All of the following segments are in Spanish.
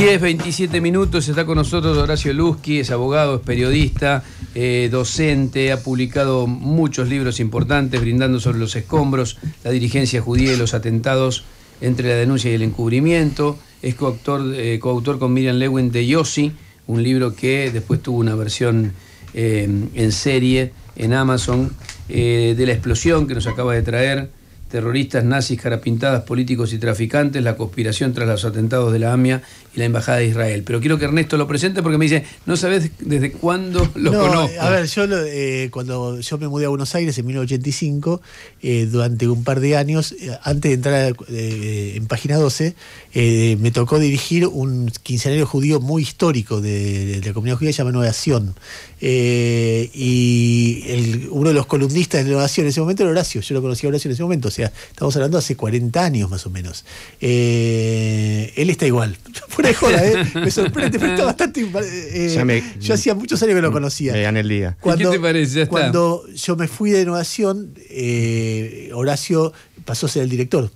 10, 27 minutos, está con nosotros Horacio Lusky, es abogado, es periodista, eh, docente, ha publicado muchos libros importantes brindando sobre los escombros, la dirigencia judía y los atentados entre la denuncia y el encubrimiento, es coautor, eh, coautor con Miriam Lewin de Yossi, un libro que después tuvo una versión eh, en serie en Amazon, de la explosión que nos acaba de traer, terroristas nazis, carapintadas, políticos y traficantes, la conspiración tras los atentados de la AMIA y la Embajada de Israel. Pero quiero que Ernesto lo presente porque me dice, no sabes desde cuándo lo no, A ver, yo eh, cuando yo me mudé a Buenos Aires en 1985, eh, durante un par de años, eh, antes de entrar en Página 12, me tocó dirigir un quincenario judío muy histórico de, la comunidad judía llamado Oración. y uno de los columnistas de Oración en ese momento era Horacio, yo lo conocía a Horacio en ese momento, o sea, estamos hablando hace 40 años más o menos. él está igual. Me sorprende, bastante. Eh, eh, yo hacía muchos años que lo conocía. En el día. Cuando, ¿Qué te parece? Cuando yo me fui de innovación, eh, Horacio pasó a ser el director.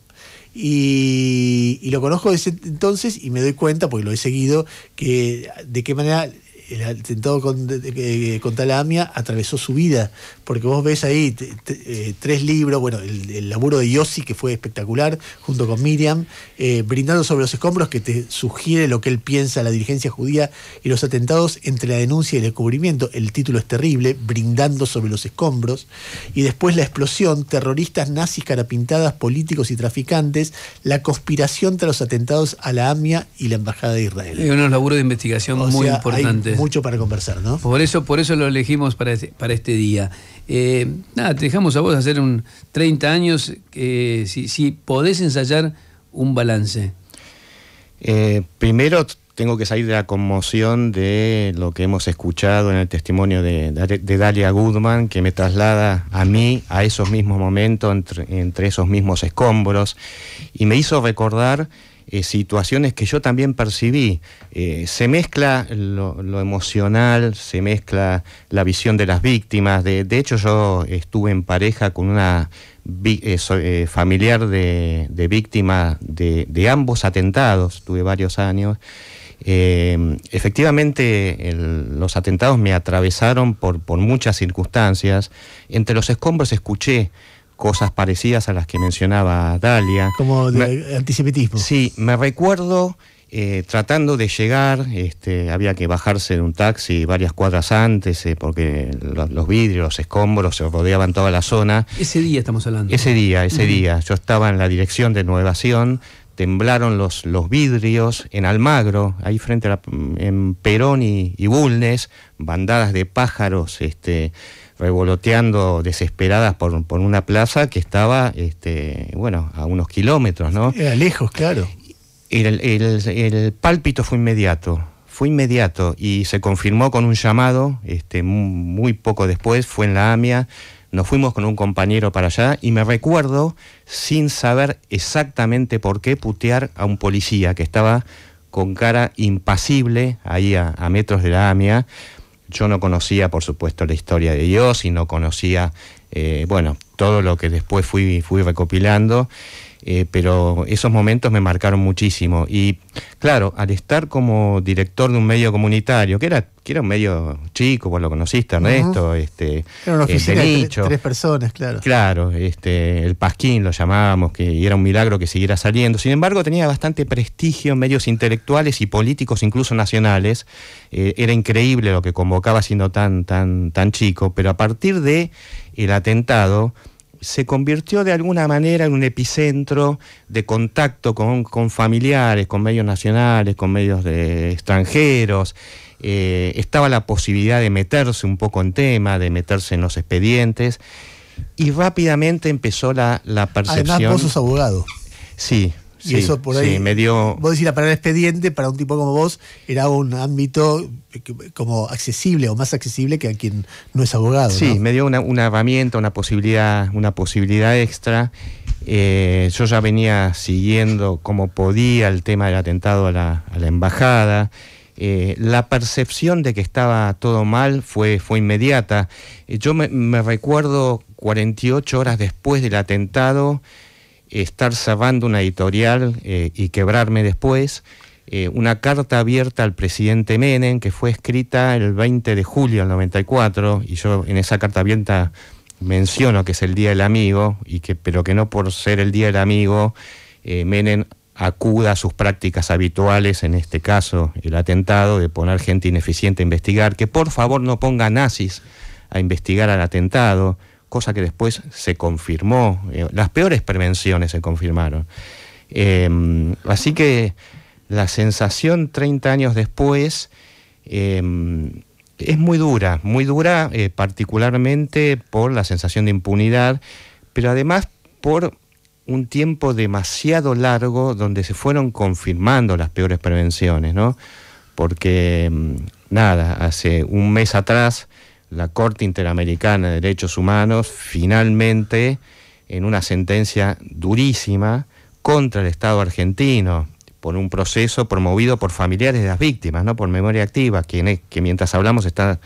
Y, lo conozco desde entonces y me doy cuenta, porque lo he seguido, que de qué manera el atentado eh, contra, la AMIA atravesó su vida, porque vos ves ahí eh, tres libros, bueno, el, laburo de Yossi, que fue espectacular, junto con Miriam, eh, brindando sobre los escombros que te sugiere lo que él piensa, la dirigencia judía y los atentados entre la denuncia y el descubrimiento. El título es terrible, brindando sobre los escombros, y después la explosión, terroristas nazis carapintadas, políticos y traficantes, la conspiración tras los atentados a la AMIA y la Embajada de Israel. Hay unos laburos de investigación muy importantes mucho para conversar, ¿no? Por eso, por eso lo elegimos para este, día. Eh, nada, te dejamos a vos hacer un 30 años, eh, si, podés ensayar un balance. Eh, primero tengo que salir de la conmoción de lo que hemos escuchado en el testimonio de, Dalia Goodman, que me traslada a mí a esos mismos momentos, entre esos mismos escombros, y me hizo recordar eh, situaciones que yo también percibí. Eh, se mezcla lo, emocional, se mezcla la visión de las víctimas. De, hecho, yo estuve en pareja con una eh, familiar de, de víctima de, ambos atentados, tuve varios años. efectivamente, los atentados me atravesaron por, por muchas circunstancias. Entre los escombros escuché cosas parecidas a las que mencionaba Dalia. Como de antisemitismo. Sí, me recuerdo eh, tratando de llegar, este, había que bajarse de un taxi varias cuadras antes, eh, porque los, vidrios, los escombros se rodeaban toda la zona. Ese día estamos hablando. Ese día, ese día. Yo estaba en la dirección de Nuevación, temblaron los, los vidrios en Almagro, ahí frente a en Perón y, y Bulnes, bandadas de pájaros, este revoloteando desesperadas por, una plaza que estaba, este, bueno, a unos kilómetros, ¿no? Era lejos, claro. El, pálpito fue inmediato, fue inmediato y se confirmó con un llamado, este, muy poco después, fue en la AMIA, nos fuimos con un compañero para allá y me recuerdo, sin saber exactamente por qué, putear a un policía que estaba con cara impasible ahí a metros de la AMIA. Yo no conocía, por supuesto, la historia de Dios y no conocía, eh, bueno, todo lo que después fui, fui recopilando. Eh, pero esos momentos me marcaron muchísimo. Y claro, al estar como director de un medio comunitario, que era, un medio chico, vos lo conociste, Ernesto, este, era eh, tres, personas, claro. Claro, este, el Pasquín lo llamábamos, que era un milagro que siguiera saliendo. Sin embargo, tenía bastante prestigio en medios intelectuales y políticos, incluso nacionales. Eh, era increíble lo que convocaba siendo tan, tan, tan chico, pero a partir de el atentado se convirtió de alguna manera en un epicentro de contacto con, familiares, con medios nacionales, con medios de extranjeros. Eh, estaba la posibilidad de meterse un poco en tema, de meterse en los expedientes, y rápidamente empezó la, la percepción. Además, vos sos abogado. Sí, eso por ahí. me dio... Vos decís la palabra expediente para un tipo como vos era un ámbito eh, como accesible o más accesible que a quien no es abogado. Sí, me dio una, herramienta, una posibilidad, una posibilidad extra. Eh, yo ya venía siguiendo como podía el tema del atentado a la, a la embajada. Eh, la percepción de que estaba todo mal fue, fue inmediata. yo me recuerdo 48 horas después del atentado estar sabando una editorial eh, y quebrarme después. Eh, una carta abierta al presidente Menem que fue escrita el 20 de julio del 94 y yo en esa carta abierta menciono que es el Día del Amigo, y que, pero que no por ser el Día del Amigo, eh, Menem acuda a sus prácticas habituales, en este caso el atentado, de poner gente ineficiente a investigar, que por favor no ponga nazis a investigar al atentado, cosa que después se confirmó. Eh, las peores prevenciones se confirmaron. Em, así que la sensación 30 años después em, es muy dura, muy dura eh, particularmente por la sensación de impunidad, pero además por un tiempo demasiado largo donde se fueron confirmando las peores prevenciones, ¿no? Porque, em, nada, hace un mes atrás la Corte Interamericana de Derechos Humanos finalmente en una sentencia durísima contra el Estado argentino por un proceso promovido por familiares de las víctimas, no por Memoria Activa, quien que mientras hablamos está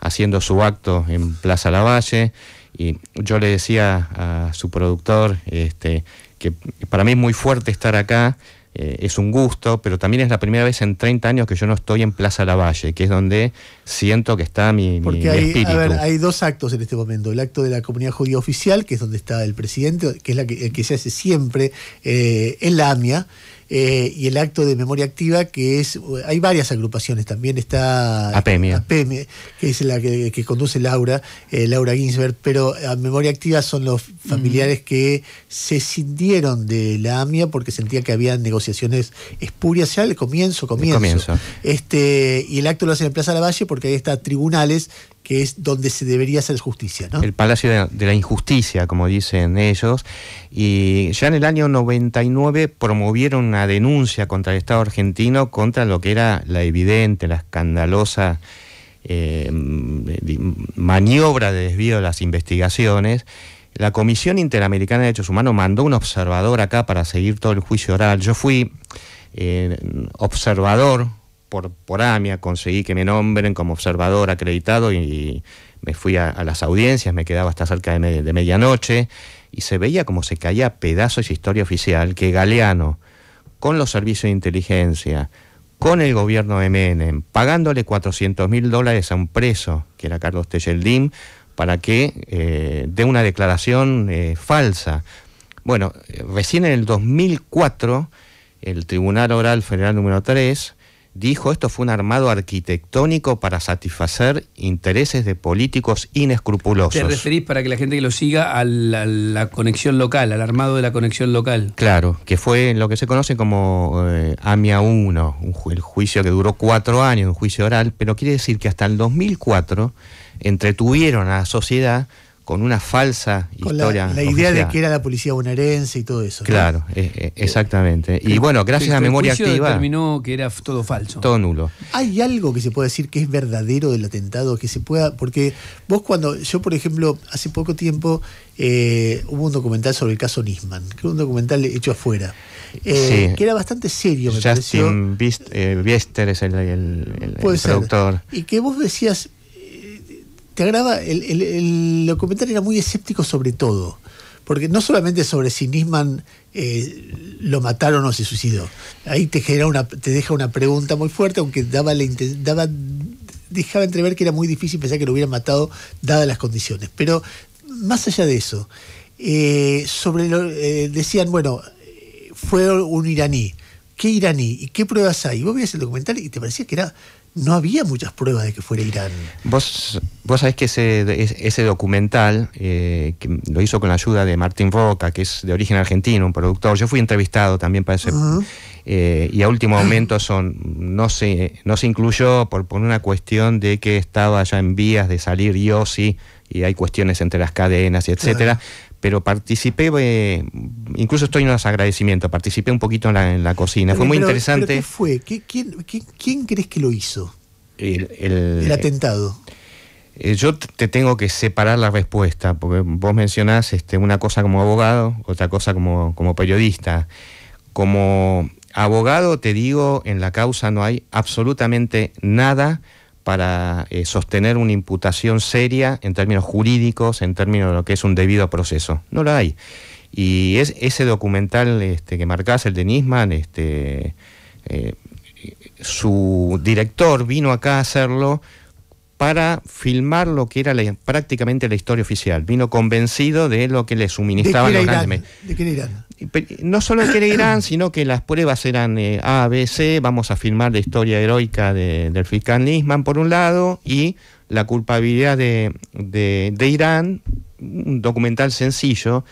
haciendo su acto en Plaza Lavalle y yo le decía a su productor este, que para mí es muy fuerte estar acá eh, es un gusto, pero también es la primera vez en 30 años que yo no estoy en Plaza Lavalle, que es donde siento que está mi, espíritu. hay dos actos en este momento. El acto de la comunidad judía oficial, que es donde está el presidente, que es la que, que se hace siempre eh, en la AMIA, eh, y el acto de memoria activa, que es, eh, hay varias agrupaciones, también está APEMIA, que es la que, conduce Laura, eh, Laura Ginsberg, pero a memoria activa son los familiares que se sindieron de la AMIA porque sentían que había negociaciones espurias al comienzo, comienzo. Este, y el acto lo hacen en Plaza Valle porque ahí está tribunales que es donde se debería hacer justicia. ¿no? El Palacio de la Injusticia, como dicen ellos. Y ya en el año 99 promovieron una denuncia contra el Estado argentino, contra lo que era la evidente, la escandalosa eh, maniobra de desvío de las investigaciones. La Comisión Interamericana de Derechos Humanos mandó un observador acá para seguir todo el juicio oral. Yo fui eh, observador por, por AMIA conseguí que me nombren como observador acreditado y, me fui a, las audiencias, me quedaba hasta cerca de, medianoche y se veía como se caía pedazo pedazos esa historia oficial que Galeano, con los servicios de inteligencia, con el gobierno de Menem, pagándole 400 mil dólares a un preso, que era Carlos Tejeldim, para que eh, dé una declaración eh, falsa. Bueno, eh, recién en el 2004, el Tribunal Oral Federal número 3 dijo esto fue un armado arquitectónico para satisfacer intereses de políticos inescrupulosos. ¿Te referís para que la gente que lo siga a la, conexión local, al armado de la conexión local? Claro, que fue lo que se conoce como eh, AMIA 1, el juicio que duró cuatro años, un juicio oral, pero quiere decir que hasta el 2004 entretuvieron a la sociedad con una falsa La, idea de que era la policía bonaerense y todo eso. Claro, eh, eh, exactamente. Y bueno, gracias a Memoria Activa. Terminó que era todo falso. Todo nulo. ¿Hay algo que se pueda decir que es verdadero del atentado? Que se pueda. Porque vos, cuando. Yo, por ejemplo, hace poco tiempo eh, hubo un documental sobre el caso Nisman, que un documental hecho afuera. Que era bastante serio, Justin Biester es el, el productor. Y que vos decías, te agrada, el, el, documental era muy escéptico sobre todo porque no solamente sobre si Nisman eh, lo mataron o se suicidó. Ahí te genera una, te deja una pregunta muy fuerte, aunque daba daba, dejaba entrever que era muy difícil pensar que lo hubieran matado dadas las condiciones. Pero más allá de eso, eh, sobre eh, decían, bueno, fue un iraní. ¿Qué iraní? ¿Y qué pruebas hay? vos veías el documental y te parecía que era no había muchas pruebas de que fuera Irán. Vos, vos sabés que ese, ese documental, eh, que lo hizo con la ayuda de Martín Roca, que es de origen argentino, un productor, yo fui entrevistado también para ese, eh, y a último momento son, no, se, no se incluyó por, por una cuestión de que estaba ya en vías de salir Yossi y hay cuestiones entre las cadenas y etcétera. Pero participé, eh, incluso estoy en los agradecimientos, participé un poquito en la, cocina. fue muy interesante. ¿Qué fue? quién, crees que lo hizo? El, atentado. Eh, yo te tengo que separar la respuesta, porque vos mencionás este, una cosa como abogado, otra cosa como, como periodista. Como abogado, te digo, en la causa no hay absolutamente nada para eh, sostener una imputación seria en términos jurídicos, en términos de lo que es un debido proceso. No lo hay. Y es, ese documental este, que marcás, el de Nisman, este, eh, su director vino acá a hacerlo para filmar lo que era prácticamente la historia oficial. Vino convencido de lo que le suministraban Irán? ¿De qué Irán? No solo que era Irán, sino que las pruebas eran eh, A, B, C. Vamos a filmar la historia heroica de, del fiscal Nisman, por un lado, y la culpabilidad de, de Irán, un documental sencillo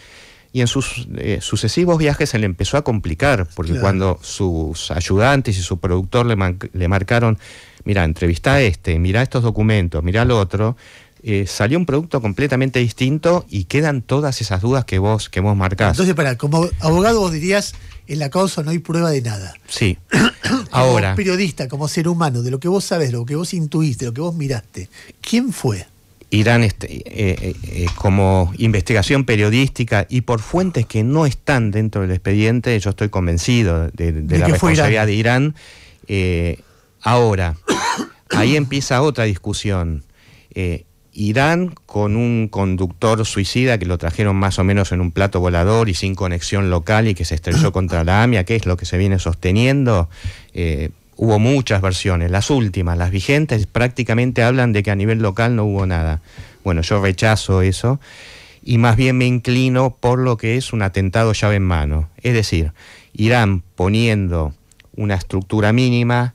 y en sus eh, sucesivos viajes se le empezó a complicar, porque cuando sus ayudantes y su productor le, le marcaron, mira, entrevista a este, mira estos documentos, mira al otro, eh, salió un producto completamente distinto y quedan todas esas dudas que vos, que vos marcás. Entonces, para, como abogado vos dirías, en la causa no hay prueba de nada. Sí. como Ahora. periodista, como ser humano, de lo que vos sabés, lo que vos intuiste, lo que vos miraste, ¿quién fue? Irán, este, eh, eh, eh, como investigación periodística y por fuentes que no están dentro del expediente, yo estoy convencido de, la responsabilidad de Irán. ahora, ahí empieza otra discusión. Irán con un conductor suicida que lo trajeron más o menos en un plato volador y sin conexión local y que se estrelló contra la AMIA, que es lo que se viene sosteniendo hubo muchas versiones, las últimas, las vigentes, prácticamente hablan de que a nivel local no hubo nada. Bueno, yo rechazo eso y más bien me inclino por lo que es un atentado llave en mano. Es decir, Irán poniendo una estructura mínima,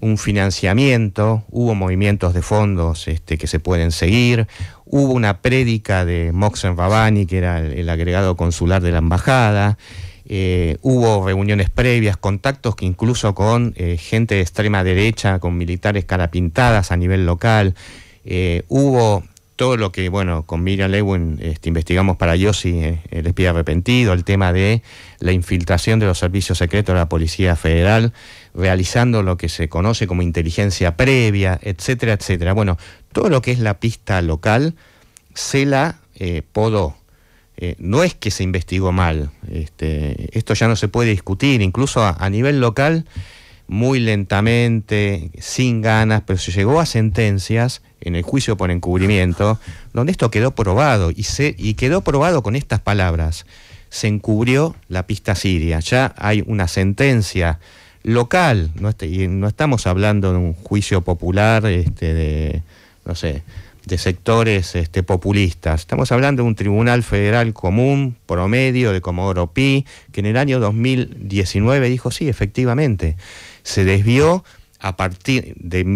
un financiamiento, hubo movimientos de fondos este, que se pueden seguir, hubo una prédica de Moxen Rabani, que era el agregado consular de la embajada, eh, hubo reuniones previas, contactos que incluso con eh, gente de extrema derecha, con militares carapintadas a nivel local. Eh, hubo todo lo que, bueno, con Miriam Lewin este, investigamos para si el espía arrepentido, el tema de la infiltración de los servicios secretos de la Policía Federal, realizando lo que se conoce como inteligencia previa, etcétera, etcétera. Bueno, todo lo que es la pista local se la podó eh, no es que se investigó mal. Este, esto ya no se puede discutir, incluso a, nivel local, muy lentamente, sin ganas, pero se llegó a sentencias en el juicio por encubrimiento, donde esto quedó probado y, quedó probado con estas palabras. Se encubrió la pista siria. Ya hay una sentencia local, no, este, y no estamos hablando de un juicio popular este, de, no sé, de sectores este, populistas. Estamos hablando de un tribunal federal común, promedio, de Comodoro Pi, que en el año 2019 dijo, sí, efectivamente, se desvió a partir del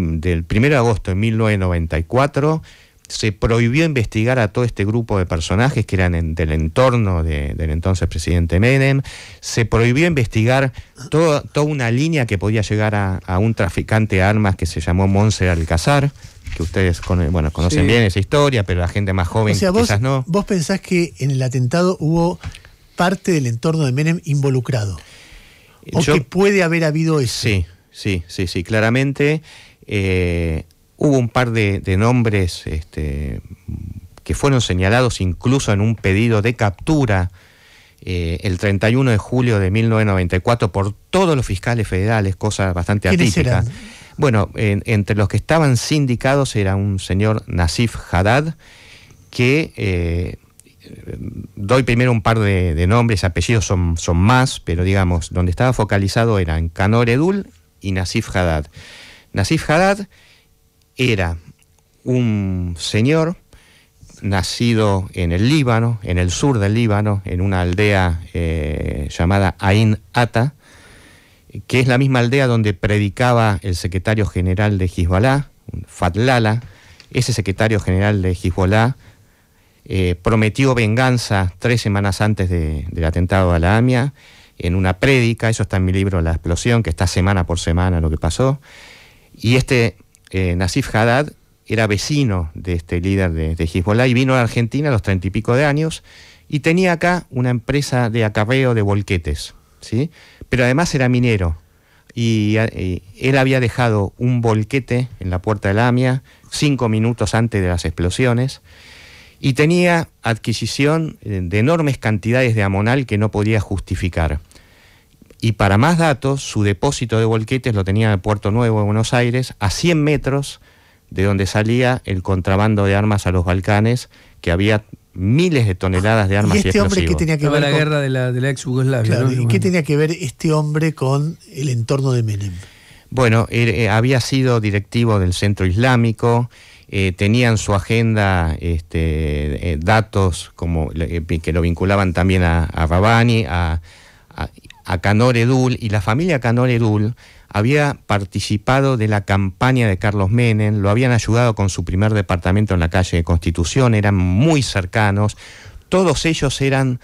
1 de agosto de 1994, se prohibió investigar a todo este grupo de personajes que eran del entorno del entonces presidente Menem, se prohibió investigar toda una línea que podía llegar a, un traficante de armas que se llamó Monse Alcazar, que ustedes bueno, conocen bien esa historia, pero la gente más joven quizás vos, no. ¿Vos pensás que en el atentado hubo parte del entorno de Menem involucrado? ¿O que puede haber habido eso? Sí, sí, sí, sí. Claramente eh, hubo un par de, nombres este, que fueron señalados incluso en un pedido de captura eh, el 31 de julio de 1994 por todos los fiscales federales, cosa bastante atípica. Bueno, entre los que estaban sindicados era un señor Nasif Haddad, que eh, doy primero un par de, nombres, apellidos son, más, pero digamos, donde estaba focalizado eran Canor Edul y Nasif Haddad. Nasif Haddad era un señor nacido en el Líbano, en el sur del Líbano, en una aldea eh, llamada Ain Ata, que es la misma aldea donde predicaba el secretario general de Hezbollah, Fatlala. Ese secretario general de Hezbollah eh, prometió venganza tres semanas antes del atentado a la AMIA en una prédica, eso está en mi libro La explosión, que está semana por semana lo que pasó. Y este eh, Nasif Haddad era vecino de este líder de, de Hezbollah y vino a Argentina a los treinta y pico de años y tenía acá una empresa de acarreo de volquetes, ¿sí? pero además era minero. Y, él había dejado un volquete en la puerta de la AMIA cinco minutos antes de las explosiones y tenía adquisición de enormes cantidades de amonal que no podía justificar. Y para más datos, su depósito de volquetes lo tenía en el Puerto Nuevo de Buenos Aires, a 100 metros de donde salía el contrabando de armas a los Balcanes, que había miles de toneladas de ah, armas. ¿Y este hombre que tenía que ver la guerra de la, ex Yugoslavia. ¿Y qué tenía que ver este hombre con el entorno de Menem? Bueno, eh, había sido directivo del Centro Islámico, eh, tenían tenía en su agenda este, eh, datos como, que lo vinculaban también a, a Rabani, a, a Canor Edul, y la familia Canor Edul había participado de la campaña de Carlos Menem, lo habían ayudado con su primer departamento en la calle de Constitución, eran muy cercanos, todos ellos eran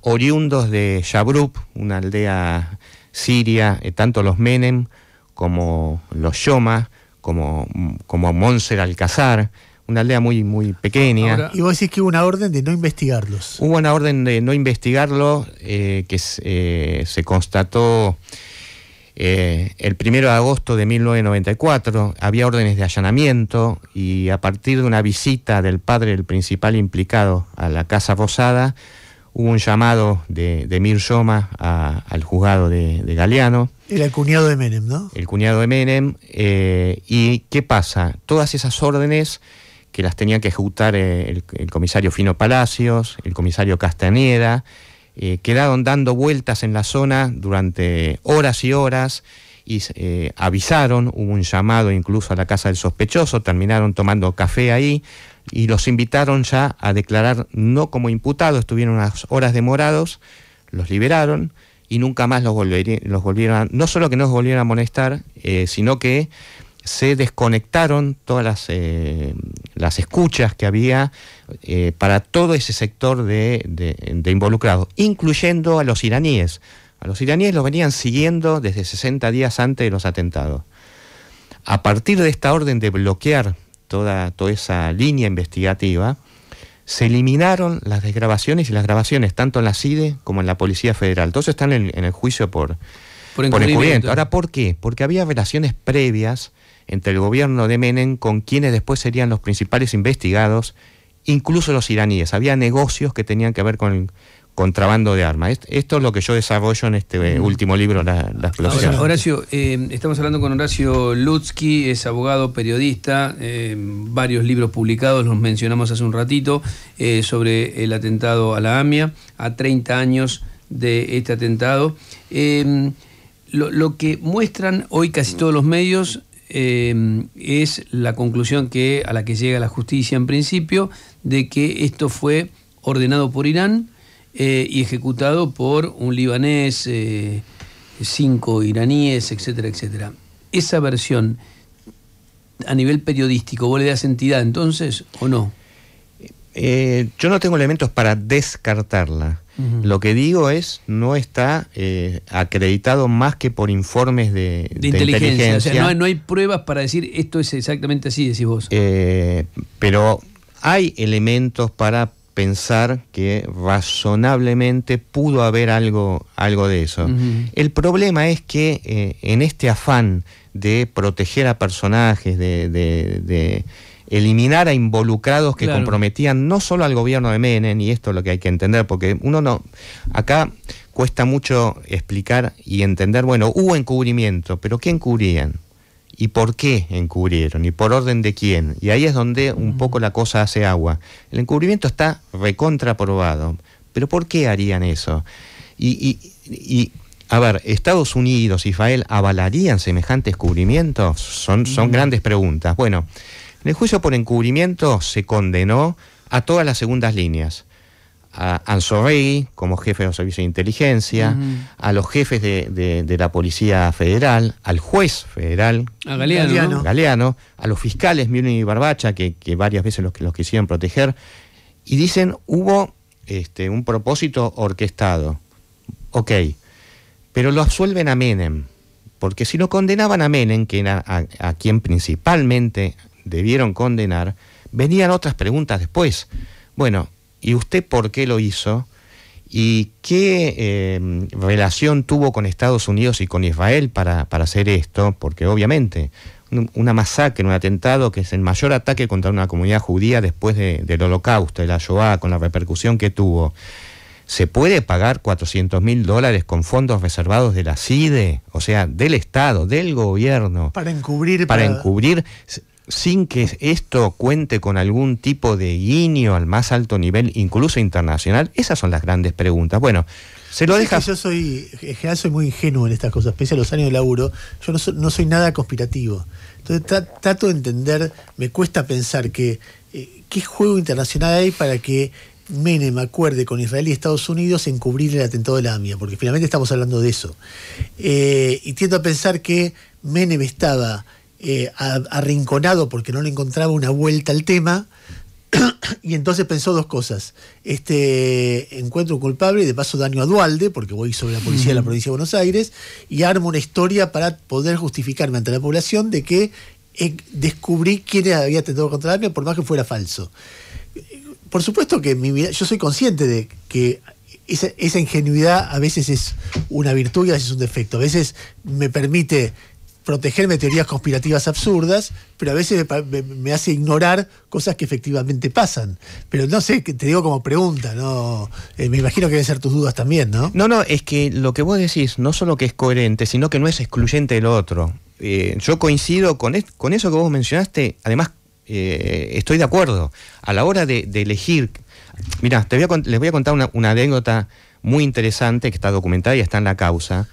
oriundos de Yabrub, una aldea siria, eh, tanto los Menem como los Yoma, como, como Monser Alcazar, una aldea muy, muy pequeña. y vos decís que hubo una orden de no investigarlos. Hubo una orden de no investigarlos eh, que eh, se constató eh, el primero de agosto de 1994 había órdenes de allanamiento y a partir de una visita del padre del principal implicado a la Casa Rosada hubo un llamado de, Mir Yoma al juzgado de, Galeano. Era el cuñado de Menem, ¿no? El cuñado de Menem. Eh, ¿Y qué pasa? Todas esas órdenes que las tenían que ejecutar eh, el, comisario Fino Palacios, el comisario Castaneda eh, quedaron dando vueltas en la zona durante horas y horas y eh, avisaron, hubo un llamado incluso a la casa del sospechoso, terminaron tomando café ahí y los invitaron ya a declarar no como imputados, estuvieron unas horas demorados, los liberaron y nunca más los, volvieron, los volvieron, no solo que no los volvieron a molestar, eh, sino que se desconectaron todas las, eh, las escuchas que había eh, para todo ese sector de, involucrados, incluyendo a los iraníes. A los iraníes los venían siguiendo desde 60 días antes de los atentados. A partir de esta orden de bloquear toda, toda esa línea investigativa, se eliminaron las desgrabaciones y las grabaciones, tanto en la CIDE como en la Policía Federal. Todos están en, el juicio por, por Ahora, ¿por qué? Porque había relaciones previas entre el gobierno de Menem con quienes después serían los principales investigados, incluso los iraníes. Había negocios que tenían que ver con contrabando de armas. Esto es lo que yo desarrollo en este último libro, La, la explosión. Horacio, eh, estamos hablando con Horacio Lutsky, es abogado, periodista, eh, varios libros publicados, los mencionamos hace un ratito, eh, sobre el atentado a la AMIA, a 30 años de este atentado. lo, que muestran hoy casi todos los medios eh, es la conclusión que, a la que llega la justicia en principio, de que esto fue ordenado por Irán eh, y ejecutado por un libanés, eh, cinco iraníes, etcétera, etcétera. Esa versión, a nivel periodístico, ¿vos le das entidad entonces o no? Eh, yo no tengo elementos para descartarla. Lo que digo es, no está eh, acreditado más que por informes de, inteligencia. O sea, no, hay pruebas para decir esto es exactamente así, decís vos. Eh, pero hay elementos para pensar que razonablemente pudo haber algo, algo de eso. El problema es que en este afán de proteger a personajes, de eliminar a involucrados que comprometían no solo al gobierno de Menem, y esto es lo que hay que entender, porque uno no, acá cuesta mucho explicar y entender, bueno, hubo encubrimiento, pero ¿qué encubrían? ¿Y por qué encubrieron? ¿Y por orden de quién? Y ahí es donde un poco la cosa hace agua. El encubrimiento está recontraprobado, pero ¿por qué harían eso? Y, a ver, ¿Estados Unidos, Israel avalarían semejantes cubrimientos Son, son grandes preguntas. Bueno, en el juicio por encubrimiento se condenó a todas las segundas líneas. A Anzorregui como jefe de los servicios de inteligencia, a los jefes de, la Policía Federal, al juez federal, a Galeano, a los fiscales Mironi y Barbacha, que, varias veces los, los quisieron proteger, y dicen hubo este, un propósito orquestado. Ok, pero lo absuelven a Menem, porque si lo condenaban a Menem, que a quien principalmente debieron condenar, venían otras preguntas después. Bueno, ¿y usted por qué lo hizo? ¿Y qué eh, relación tuvo con Estados Unidos y con Israel para, hacer esto? Porque obviamente una masacre, un atentado que es el mayor ataque contra una comunidad judía después del holocausto, de la Shoah, con la repercusión que tuvo. ¿Se puede pagar 400 mil dólares con fondos reservados de la CIDE? O sea, del Estado, del gobierno. Para encubrir. para... encubrir sin que esto cuente con algún tipo de guiño al más alto nivel, incluso internacional? Esas son las grandes preguntas. Bueno, se lo deja. Yo soy, en soy muy ingenuo en estas cosas, pese a los años de laburo, yo no, soy nada conspirativo. Entonces trato de entender, me cuesta pensar que eh, qué juego internacional hay para que Menem acuerde con Israel y Estados Unidos en cubrir el atentado de la AMIA, porque finalmente estamos hablando de eso. Eh, y tiendo a pensar que Menem estaba eh, arrinconado porque no le encontraba una vuelta al tema. y entonces pensó dos cosas. Este encuentro culpable y de paso daño a Dualde, porque voy sobre la policía de la provincia de Buenos Aires, y armo una historia para poder justificarme ante la población de que eh, descubrí quién había atentado contra por más que fuera falso. Por supuesto que mi vida, yo soy consciente de que esa, esa ingenuidad a veces es una virtud y a veces es un defecto. A veces me permite protegerme teorías conspirativas absurdas, pero a veces me, hace ignorar cosas que efectivamente pasan. Pero no sé, te digo como pregunta, ¿no? Eh, me imagino que deben ser tus dudas también, ¿no? No, no, es que lo que vos decís no solo que es coherente, sino que no es excluyente del otro. Eh, yo coincido con, con eso que vos mencionaste, además eh, estoy de acuerdo. A la hora de, elegir, mira te les voy a contar una, una anécdota muy interesante que está documentada y está en la causa.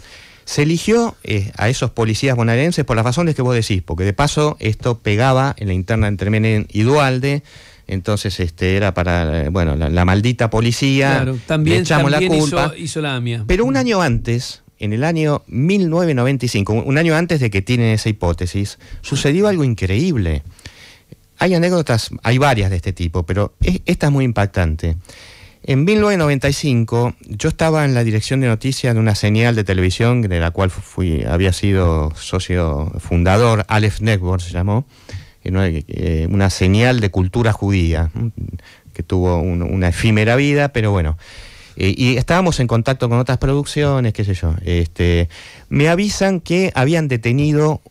Se eligió eh, a esos policías bonaerenses por las razones que vos decís, porque de paso esto pegaba en la interna entre Menem y Dualde, entonces este era para eh, bueno la, maldita policía, también, echamos la culpa. Hizo, la Pero un mm. año antes, en el año 1995, un año antes de que tienen esa hipótesis, sucedió algo increíble. Hay anécdotas, hay varias de este tipo, pero esta es muy impactante. En 1995 yo estaba en la dirección de noticias de una señal de televisión de la cual fui, había sido socio fundador, Aleph Network se llamó, eh, una señal de cultura judía que tuvo una efímera vida, pero bueno. Eh, y estábamos en contacto con otras producciones, qué sé yo. Este, me avisan que habían detenido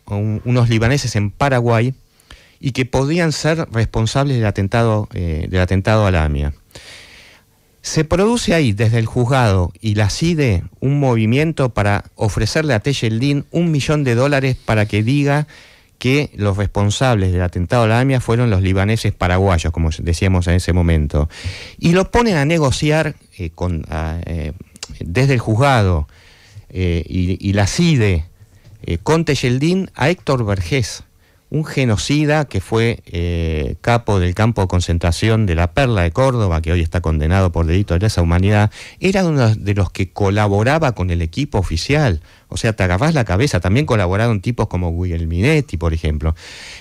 unos libaneses en Paraguay y que podían ser responsables del atentado, eh, del atentado a la AMIA. Se produce ahí, desde el juzgado y la CIDE, un movimiento para ofrecerle a Tejeldín un millón de dólares para que diga que los responsables del atentado a la AMIA fueron los libaneses paraguayos, como decíamos en ese momento. Y lo ponen a negociar eh, con, eh, desde el juzgado eh, y, la CIDE con Tejeldín a Héctor Vergés, un genocida que fue eh, capo del campo de concentración de la Perla de Córdoba, que hoy está condenado por delito de lesa humanidad, era uno de los que colaboraba con el equipo oficial. O sea, te agarrás la cabeza. También colaboraron tipos como Guillerminetti, por ejemplo.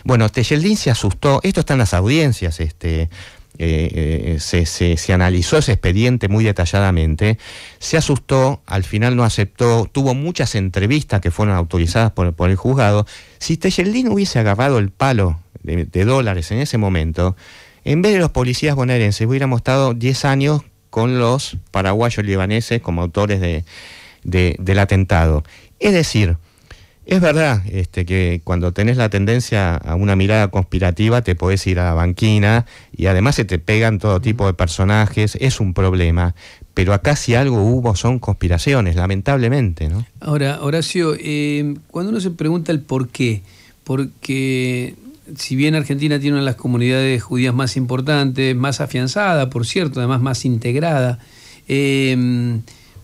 Bueno, Tejeldín se asustó. Esto está en las audiencias, este, eh, eh, se, analizó ese expediente muy detalladamente, se asustó, al final no aceptó, tuvo muchas entrevistas que fueron autorizadas por, por el juzgado. Si Tejeldín hubiese agarrado el palo de, dólares en ese momento, en vez de los policías bonaerenses hubiéramos estado 10 años con los paraguayos libaneses como autores del atentado. Es decir, es verdad este, que cuando tenés la tendencia a una mirada conspirativa te podés ir a la banquina y además se te pegan todo tipo de personajes, es un problema. Pero acá si algo hubo son conspiraciones, lamentablemente. ¿no? Ahora, Horacio, em, cuando uno se pregunta el por qué, porque si bien Argentina tiene una de las comunidades judías más importantes, más afianzada, por cierto, además más integrada, em,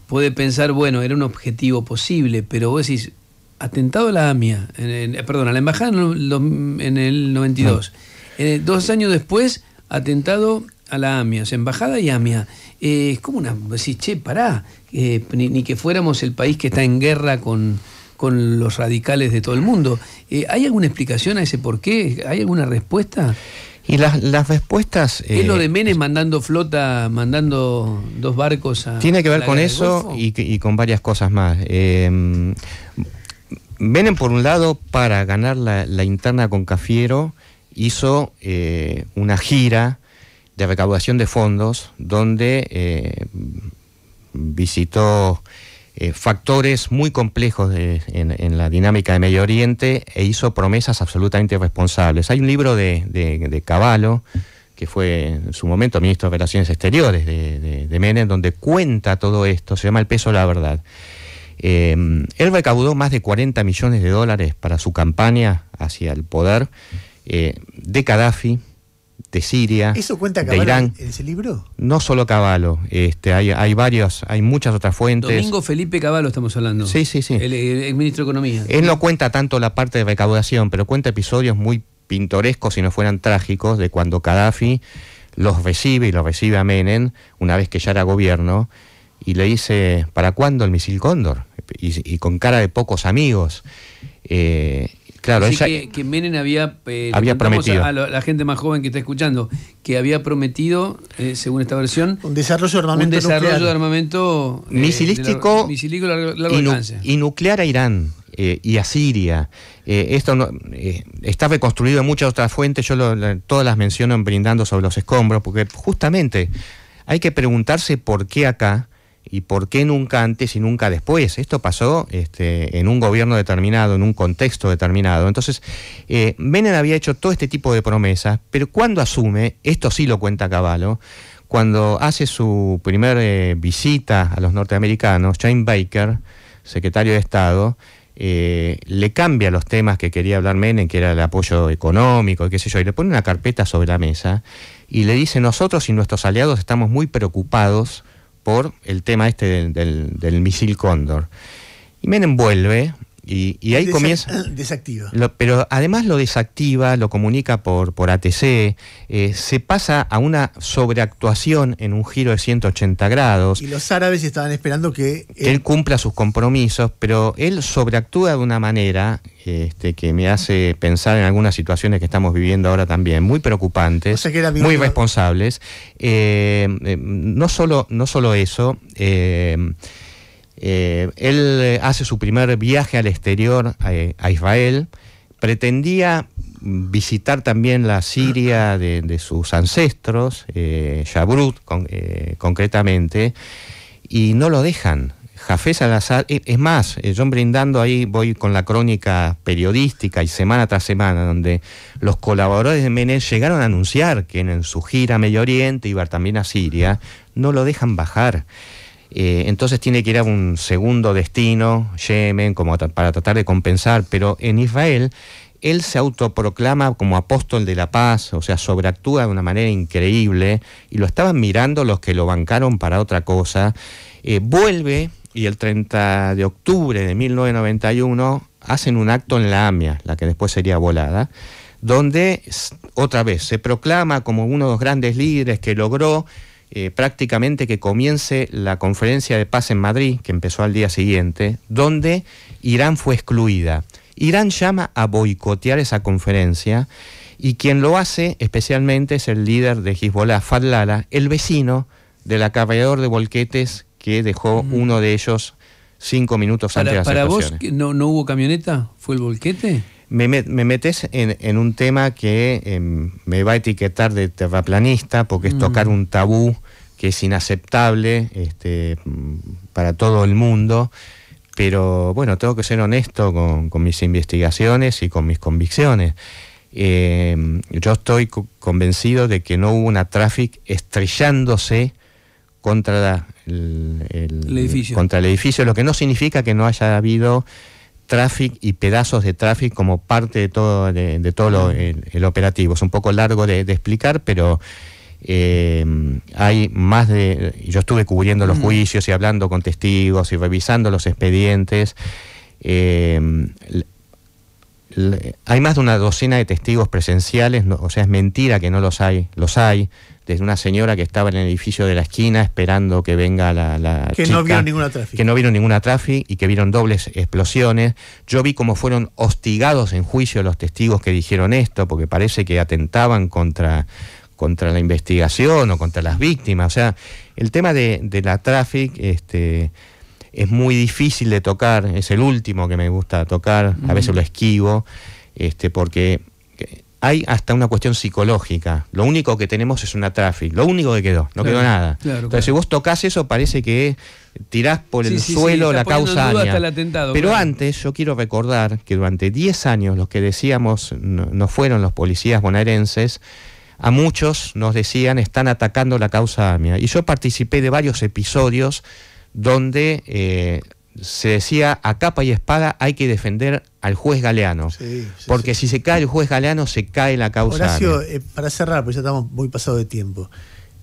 puede pensar, bueno, era un objetivo posible, pero vos decís, atentado a la AMIA, eh, perdón, a la embajada en, el 92. Ah. Eh, dos años después, atentado a la AMIA, o sea, embajada y AMIA. Eh, es como una. Decís, che, pará, ni, que fuéramos el país que está en guerra con, los radicales de todo el mundo. ¿Hay alguna explicación a ese por qué? ¿Hay alguna respuesta? Y las, respuestas... ¿Qué es lo de Menes mandando flota, mandando dos barcos a... Tiene que ver con eso y, con varias cosas más. Em, Menem, por un lado, para ganar la, interna con Cafiero, hizo eh, una gira de recaudación de fondos donde eh, visitó eh, factores muy complejos en, la dinámica de Medio Oriente e hizo promesas absolutamente responsables. Hay un libro de, de, que fue en su momento ministro de Relaciones Exteriores de, de Menem, donde cuenta todo esto, se llama El peso de la verdad. Em, él recaudó más de 40 millones de dólares para su campaña hacia el poder eh, de Gaddafi, de Siria, ¿Eso cuenta de Irán. ¿En ese libro? No solo Caballo, este, hay, varios, hay muchas otras fuentes. Domingo Felipe Caballo estamos hablando. Sí, sí, sí. El, ministro de Economía. Él no cuenta tanto la parte de recaudación, pero cuenta episodios muy pintorescos, si no fueran trágicos, de cuando Gaddafi los recibe y los recibe a Menem, una vez que ya era gobierno, y le dice, ¿para cuándo el misil Cóndor? Y, con cara de pocos amigos. Eh, claro, que, que, Menem había, eh, había prometido. A, la gente más joven que está escuchando, que había prometido, eh, según esta versión, un desarrollo de armamento, un desarrollo de armamento misilístico, y, nuclear a Irán. y a Siria. esto no, está reconstruido en muchas otras fuentes, yo todas las menciono brindando sobre los escombros, porque justamente hay que preguntarse por qué acá ¿Y por qué nunca antes y nunca después? Esto pasó este, en un gobierno determinado, en un contexto determinado. Entonces, eh, Menem había hecho todo este tipo de promesas, pero cuando asume, esto sí lo cuenta Caballo, cuando hace su primera eh, visita a los norteamericanos, Jane Baker, secretario de Estado, eh, le cambia los temas que quería hablar Menem, que era el apoyo económico, y qué sé yo, y le pone una carpeta sobre la mesa y le dice, nosotros y nuestros aliados estamos muy preocupados por el tema este del, del, misil Cóndor. Y me envuelve... Y, ahí comienza. Desactiva. pero además lo desactiva, lo comunica por, por ATC, eh, se pasa a una sobreactuación en un giro de 180 grados. Y los árabes estaban esperando que. él, cumpla sus compromisos, pero él sobreactúa de una manera este, que me hace pensar en algunas situaciones que estamos viviendo ahora también, muy preocupantes, muy responsables. Eh, eh, no, solo, no solo eso. Eh, él eh, hace su primer viaje al exterior, eh, a, Israel. Pretendía visitar también la Siria de, sus ancestros, eh, concretamente, y no lo dejan. Salazar, es más, yo brindando ahí, voy con la crónica periodística y semana tras semana, donde los colaboradores de Menes llegaron a anunciar que en su gira a Medio Oriente iba también a Siria, no lo dejan bajar. Eh, entonces tiene que ir a un segundo destino, Yemen, como para tratar de compensar, pero en Israel él se autoproclama como apóstol de la paz, o sea, sobreactúa de una manera increíble y lo estaban mirando los que lo bancaron para otra cosa. Eh, vuelve y el 30 de octubre de 1991 hacen un acto en la AMIA, la que después sería volada, donde otra vez se proclama como uno de los grandes líderes que logró eh, prácticamente que comience la conferencia de paz en Madrid, que empezó al día siguiente, donde Irán fue excluida. Irán llama a boicotear esa conferencia y quien lo hace especialmente es el líder de Hezbollah, Fadlala, el vecino del acarreador de volquetes que dejó uno de ellos cinco minutos antes de las ¿Para vos no, no hubo camioneta? ¿Fue el volquete? me, metes en, un tema que em, me va a etiquetar de terraplanista porque es mm. tocar un tabú que es inaceptable este, para todo el mundo. Pero bueno, tengo que ser honesto con, mis investigaciones y con mis convicciones. Em, yo estoy convencido de que no hubo una traffic estrellándose contra, el, contra el edificio, lo que no significa que no haya habido tráfico y pedazos de tráfico como parte de todo, de, todo lo, el, operativo. Es un poco largo de, explicar, pero em, hay más de... Yo estuve cubriendo los juicios y hablando con testigos y revisando los expedientes. Em, hay más de una docena de testigos presenciales, o sea, es mentira que no los hay, los hay desde una señora que estaba en el edificio de la esquina esperando que venga la, que no vieron ninguna tráfico que no vieron ninguna tráfico y que vieron dobles explosiones yo vi cómo fueron hostigados en juicio los testigos que dijeron esto porque parece que atentaban contra contra la investigación o contra las víctimas o sea el tema de, de la tráfico este es muy difícil de tocar es el último que me gusta tocar a veces lo esquivo este porque hay hasta una cuestión psicológica. Lo único que tenemos es una traffic, lo único que quedó, no quedó nada. Entonces, si vos tocas eso, parece que tirás por el suelo la causa AMIA. Pero antes, yo quiero recordar que durante 10 años, los que decíamos no, fueron los policías bonaerenses, a muchos nos decían están atacando la causa AMIA. Y yo participé de varios episodios donde eh, se decía a capa y espada hay que defender al juez Galeano. porque si se cae el juez Galeano, se cae la causa. Horacio, eh, para cerrar, porque ya estamos muy pasado de tiempo,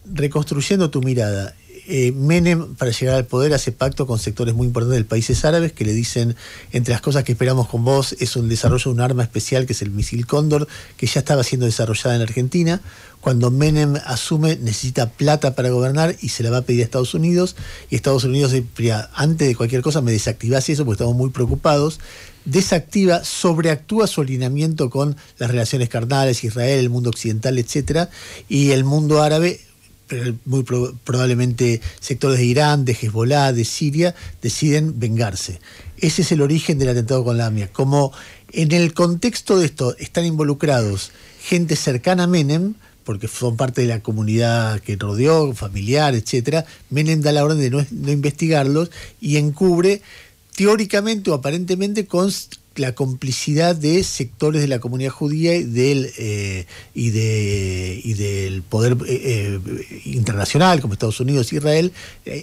reconstruyendo tu mirada, eh, Menem, para llegar al poder, hace pacto con sectores muy importantes de países árabes que le dicen, entre las cosas que esperamos con vos, es un desarrollo de un arma especial que es el misil Cóndor, que ya estaba siendo desarrollada en Argentina. Cuando Menem asume, necesita plata para gobernar y se la va a pedir a Estados Unidos. Y Estados Unidos, eh, antes de cualquier cosa, me desactivase eso porque estamos muy preocupados desactiva, sobreactúa su alineamiento con las relaciones carnales, Israel, el mundo occidental, etcétera, y el mundo árabe eh, muy probablemente sectores de Irán, de Hezbollah, de Siria, deciden vengarse. Ese es el origen del atentado con la AMIA. Como en el contexto de esto están involucrados gente cercana a Menem, porque son parte de la comunidad que rodeó, familiar, etcétera, Menem da la orden de no, no investigarlos y encubre teóricamente o aparentemente con la complicidad de sectores de la comunidad judía y del, eh, y de, del poder eh, eh, internacional, como Estados Unidos, e Israel,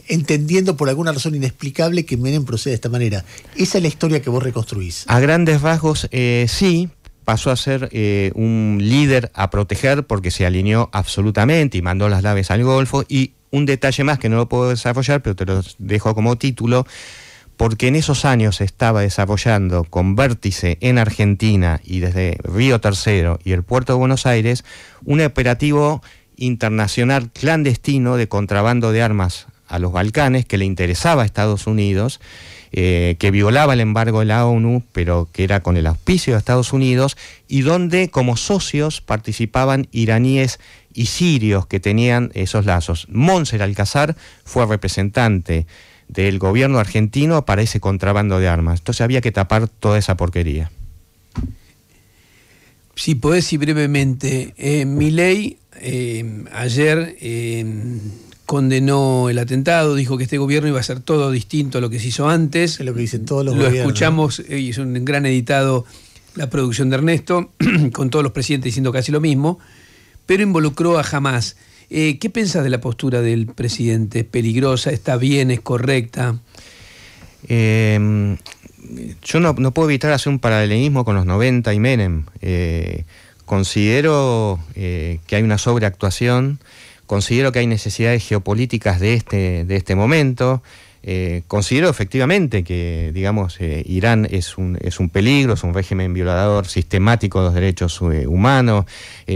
entendiendo por alguna razón inexplicable que Menem procede de esta manera. Esa es la historia que vos reconstruís. A grandes rasgos, sí, pasó a ser un líder a proteger porque se alineó absolutamente y mandó las naves al Golfo. Y un detalle más que no lo puedo desarrollar, pero te lo dejo como título porque en esos años se estaba desarrollando con vértice en Argentina y desde Río Tercero y el puerto de Buenos Aires un operativo internacional clandestino de contrabando de armas a los Balcanes que le interesaba a Estados Unidos, eh, que violaba el embargo de la ONU, pero que era con el auspicio de Estados Unidos, y donde como socios participaban iraníes y sirios que tenían esos lazos. Monser Alcazar fue representante del gobierno argentino para ese contrabando de armas. Entonces había que tapar toda esa porquería. Si podés y brevemente, eh, ...mi ley... Eh, ayer eh, condenó el atentado, dijo que este gobierno iba a ser todo distinto a lo que se hizo antes. Es lo que dicen todos los Lo gobiernos. escuchamos, es un gran editado la producción de Ernesto, con todos los presidentes diciendo casi lo mismo, pero involucró a jamás. Eh, ¿Qué piensas de la postura del presidente? ¿Es peligrosa? ¿Está bien? ¿Es correcta? Em, yo no, puedo evitar hacer un paralelismo con los 90 y Menem. Eh, considero eh, que hay una sobreactuación, considero que hay necesidades geopolíticas de este, de este momento. Eh, considero efectivamente que, digamos, eh, Irán es un, es un peligro, es un régimen violador sistemático de los derechos eh, humanos.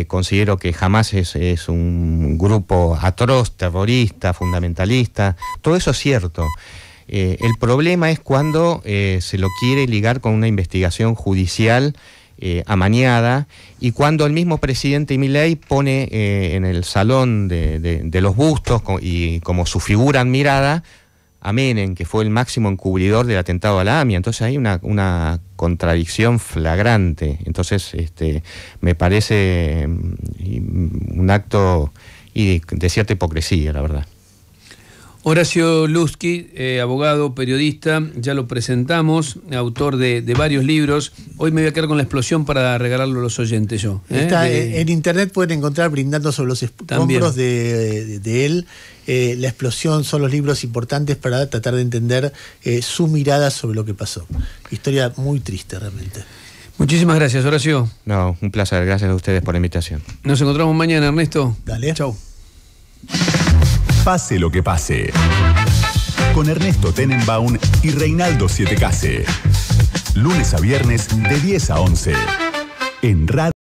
considero que jamás es, un grupo atroz, terrorista, fundamentalista. Todo eso es cierto. el problema es cuando se lo quiere ligar con una investigación judicial amañada y cuando el mismo presidente Milei pone en el salón de, los bustos y como su figura admirada a Menem, que fue el máximo encubridor del atentado a la AMIA. Entonces hay una, una contradicción flagrante. Entonces este, me parece mm, mm, un acto de cierta hipocresía, la verdad. Horacio Lusky, eh, abogado, periodista, ya lo presentamos, autor de, varios libros. Hoy me voy a quedar con la explosión para regalarlo a los oyentes yo. ¿eh? en internet pueden encontrar brindando sobre los escombros de, él. Eh, la explosión son los libros importantes para tratar de entender su mirada sobre lo que pasó. Historia muy triste realmente. Muchísimas gracias, Horacio. No, un placer. Gracias a ustedes por la invitación. Nos encontramos mañana, Ernesto. Dale. Chau. Pase lo que pase. Con Ernesto Tenenbaum y Reinaldo case Lunes a viernes de 10 a 11. En Radio